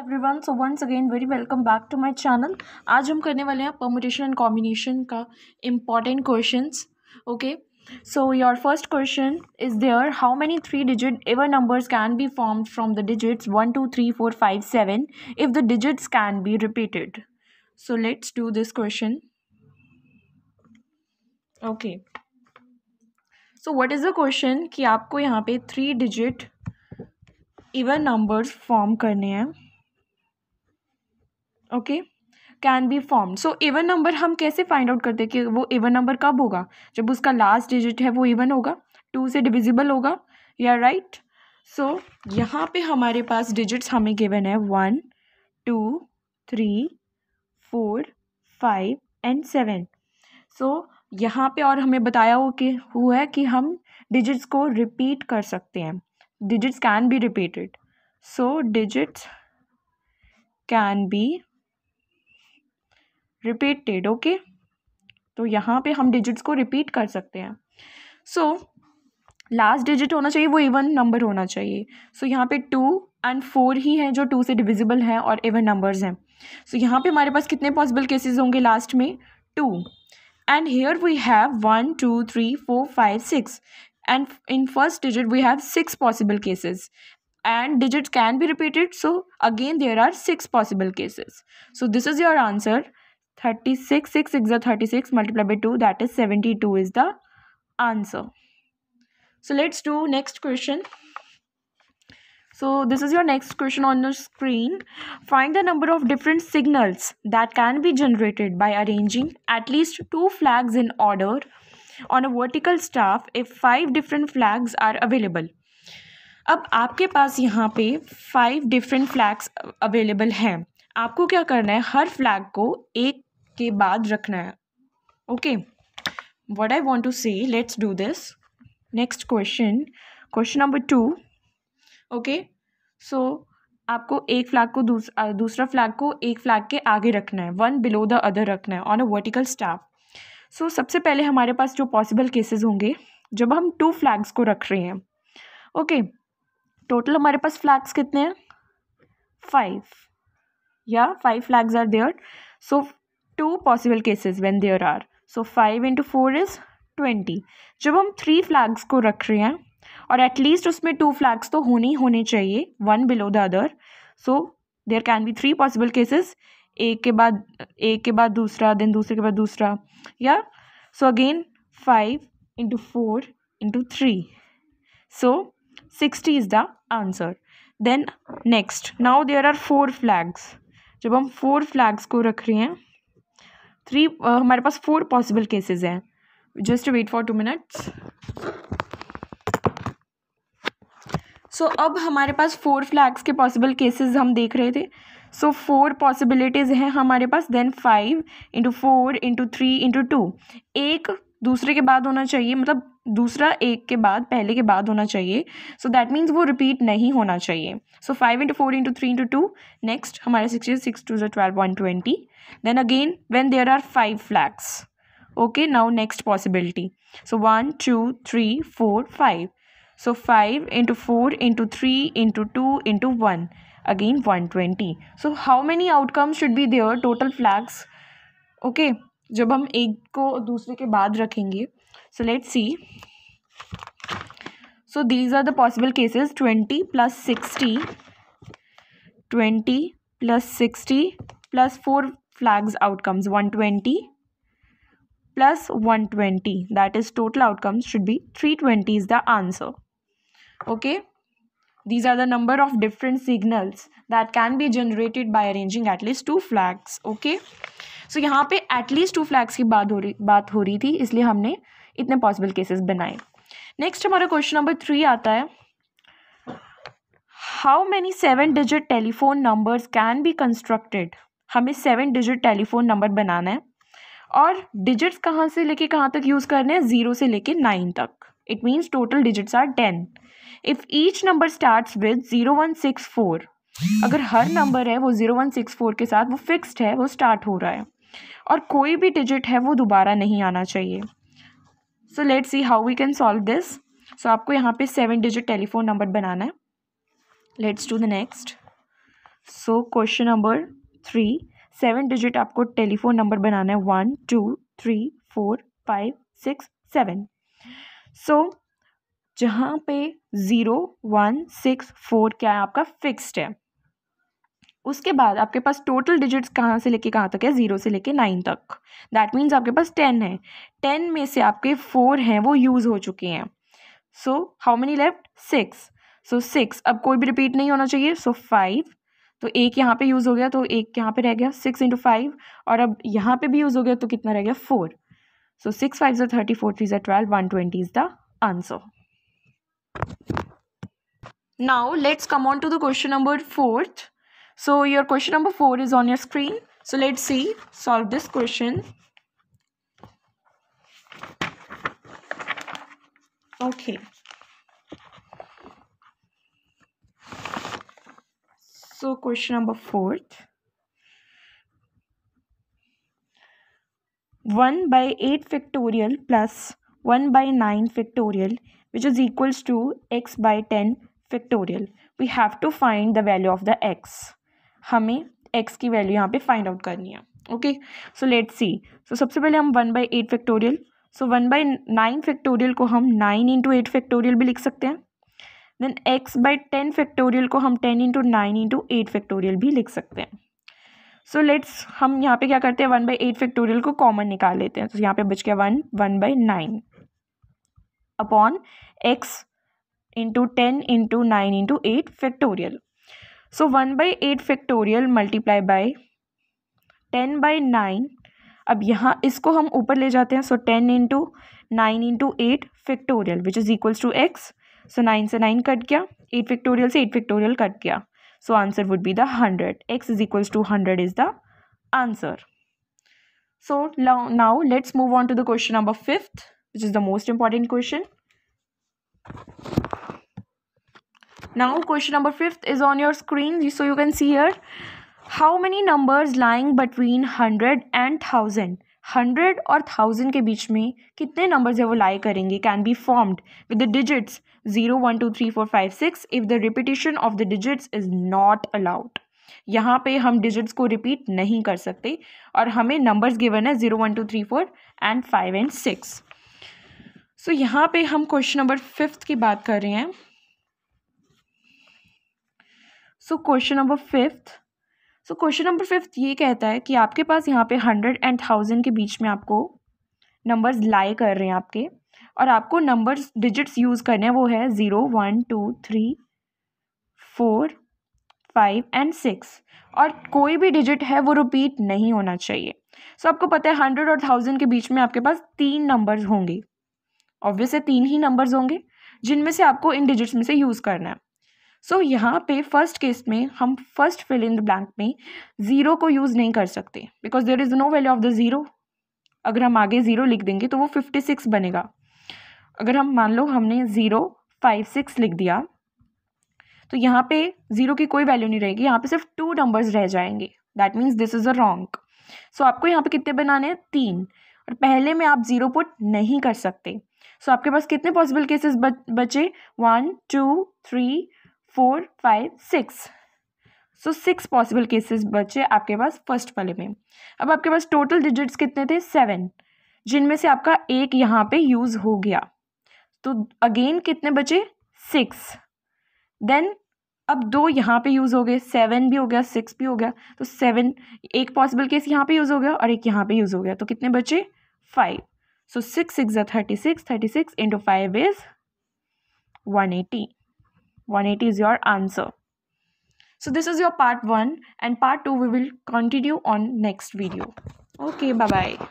Everyone so once again very welcome back to my channel आज हम करने वाले हैं परमोटेशन एंड कॉम्बिनेशन का important questions okay so your first question is there how many three digit even numbers can be formed from the digits one two three four five seven if the digits can be repeated so let's do this question okay so what is the question कि आपको यहाँ पे three digit even numbers form करने हैं okay can be form so even number हम कैसे find out करते हैं कि वो एवन नंबर कब होगा जब उसका लास्ट डिजिट है वो एवन होगा टू से डिविजिबल होगा या राइट सो यहाँ पे हमारे पास डिजिट्स हमें गिवन है one two three four five and seven so यहाँ पे और हमें बताया हो कि हुआ है कि हम डिजिट्स को रिपीट कर सकते हैं digits can be repeated so digits can be repeated okay तो यहाँ पे हम डिजिट्स को रिपीट कर सकते हैं सो लास्ट डिजिट होना चाहिए वो इवन नंबर होना चाहिए सो so, यहाँ पे टू एंड फोर ही हैं जो टू से डिविजिबल हैं और इवन नंबर्स हैं सो so, यहाँ पे हमारे पास कितने पॉसिबल केसेस होंगे लास्ट में two and here we have one two three four five six and in first digit we have six possible cases and digit can be repeated so again there are six possible cases so this is your answer thirty six six six thirty six multiplied by 2 that is 72 is the answer so let's do next question so this is your next question on the screen find the number of different signals that can be generated by arranging at least two flags in order on a vertical staff if five different flags are available अब आपके पास यहाँ पे five different flags available हैं आपको क्या करना है हर flag को एक के बाद रखना है okay what I want to say let's do this next question question number two okay so आपको एक फ्लैग को दूस, दूसरा फ्लैग को एक फ्लैग के आगे रखना है वन बिलो द अदर रखना है on a vertical staff so सबसे पहले हमारे पास जो पॉसिबल केसेस होंगे जब हम टू फ्लैग्स को रख रहे हैं ओके टोटल हमारे पास फ्लैग्स कितने हैं फाइव या five flags are there so two possible cases when there are so five into four is twenty जब हम थ्री फ्लैग्स को रख रहे हैं और एटलीस्ट उसमें टू फ्लैग्स तो होने ही होने चाहिए one below the other so there can be three possible cases एक के बाद एक के बाद दूसरा देन दूसरे के बाद दूसरा या so again five into four into three so sixty is the answer then next now there are four flags जब हम फोर फ्लैग्स को रख रहे हैं थ्री uh, हमारे पास फोर पॉसिबल केसेस हैं just wait for two minutes so अब हमारे पास फोर फ्लैग्स के पॉसिबल केसेस हम देख रहे थे सो फोर पॉसिबिलिटीज़ हैं हमारे पास then five into four into three into two एक दूसरे के बाद होना चाहिए मतलब दूसरा एक के बाद पहले के बाद होना चाहिए सो दैट मीन्स वो रिपीट नहीं होना चाहिए so five into four into three into two next हमारे सिक्स सिक्स टू जो twelve one twenty then again when there are five flags okay now next possibility so one two three four five so five into four into three into two into one again one twenty so how many outcomes should be there total flags okay जब हम एक को दूसरे के बाद रखेंगे so let's see so these are the possible cases 20 plus 60 20 plus 60 plus 4 flags outcomes 120 plus 120 that is total outcomes should be 320 is the answer okay these are the number of different signals that can be generated by arranging at least two flags okay so here at least two flags की बात हो रही बात हो रही थी इसलिए हमने इतने पॉसिबल केसेस बनाए नेक्स्ट हमारा क्वेश्चन नंबर थ्री आता है how many seven digit telephone numbers can be constructed हमें सेवन डिजिट टेलीफोन नंबर बनाना है और डिजिट्स कहाँ से लेके कहाँ तक यूज़ करने हैं ज़ीरो से लेके नाइन तक it means total digits are ten if each number starts with zero one six four अगर हर नंबर है वो ज़ीरो वन सिक्स फोर के साथ वो फिक्स्ड है वो स्टार्ट हो रहा है और कोई भी डिजिट है वो दोबारा नहीं आना चाहिए so let see how we can solve this so आपको यहाँ पे सेवन डिजिट टेलीफोन नंबर बनाना है let's to the next so question number three seven digit आपको टेलीफोन नंबर बनाना है one two three four five six seven so जहाँ पे ज़ीरो वन सिक्स फोर क्या है आपका फिक्स्ड है उसके बाद आपके पास टोटल डिजिट्स कहाँ से लेके कहाँ तक है ज़ीरो से लेके नाइन तक दैट मीन्स आपके पास टेन है टेन में से आपके फोर हैं वो यूज़ हो चुके हैं so how many left six so six अब कोई भी रिपीट नहीं होना चाहिए सो so, फाइव तो एक यहाँ पे यूज़ हो गया तो एक यहाँ पे रह गया सिक्स इंटू फाइव और अब यहाँ पे भी यूज़ हो गया तो कितना रह गया फोर सो सिक्स फाइव ज़ा थर्टी फोर थ्री ज़ा twelve one twenty is the answer now let's come on to the question number fourth So your question number 4 is on your screen. So let's see, solve this question. Okay. So question number 4. 1 by 8 factorial plus 1 by 9 factorial which is equals to x by 10 factorial. We have to find the value of the x. हमें x की value यहाँ पे find out करनी है okay so let सी सो सबसे पहले हम one by eight factorial so one by nine factorial को हम नाइन इंटू एट फैक्टोरियल भी लिख सकते हैं then x by ten factorial को हम ten into nine into eight factorial भी लिख सकते हैं सो so, लेट्स हम यहाँ पे क्या करते हैं वन बाई एट फैक्टोरियल को कॉमन निकाल लेते हैं तो so, यहाँ पे बच गया one one by nine upon x into ten into nine into eight factorial so one by eight factorial multiply by ten by nine अब यहाँ इसको हम ऊपर ले जाते हैं so ten into nine into eight factorial which is equals to x so nine से nine cut गया एट फैक्टोरियल से एट फैक्टोरियल कट गया so answer would be the hundred x is equals to hundred is the answer so now let's move on to the question number fifth which is the most important question now question number 5 is on your screen so you can see here how many numbers lying between 100 and 1000 hundred और thousand के बीच में कितने numbers है वो lie करेंगे can be formed with the digits zero one two three four five six if the repetition of the digits is not allowed यहाँ पे हम डिजिट्स को रिपीट नहीं कर सकते और हमें नंबर्स गिवन है zero one two three four and five and six so यहाँ पे हम क्वेश्चन नंबर फिफ्थ की बात कर रहे हैं so question number fifth so question number fifth ये कहता है कि आपके पास यहाँ पे हंड्रेड एंड थाउजेंड के बीच में आपको नंबर्स लाए कर रहे हैं आपके और आपको नंबर्स डिजिट्स यूज़ करने हैं वो है zero one two three four five and six और कोई भी डिजिट है वो रिपीट नहीं होना चाहिए सो so, आपको पता है हंड्रेड और थाउजेंड के बीच में आपके पास तीन नंबर्स होंगे ऑब्वियसली तीन ही नंबर्स होंगे जिनमें से आपको इन डिजिट्स में से यूज़ करना है सो so, यहाँ पे फर्स्ट केस में हम first fill in the blank में ज़ीरो को यूज़ नहीं कर सकते because there is no value of the zero अगर हम आगे ज़ीरो लिख देंगे तो वो फिफ्टी सिक्स बनेगा अगर हम मान लो हमने ज़ीरो फाइव सिक्स लिख दिया तो यहाँ पे ज़ीरो की कोई वैल्यू नहीं रहेगी यहाँ पे सिर्फ टू नंबर्स रह जाएंगे that means this is a wrong so आपको यहाँ पे कितने बनाने हैं तीन और पहले में आप ज़ीरो पुट नहीं कर सकते सो so, आपके पास कितने पॉसिबल केसेस बचे one two three four five six so six possible cases बचे आपके पास फर्स्ट वाले में अब आपके पास टोटल डिजिट्स कितने थे सेवन जिनमें से आपका एक यहाँ पे यूज़ हो गया तो अगेन कितने बचे सिक्स देन अब दो यहाँ पे यूज़ हो गए सेवन भी हो गया सिक्स भी हो गया तो सेवन एक पॉसिबल केस यहाँ पे यूज़ हो गया और एक यहाँ पे यूज़ हो गया तो कितने बचे five so six six thirty six thirty six into five is one eighty 180 is your answer. So this is your part 1 and part 2 we will continue on next video. Okay, bye-bye.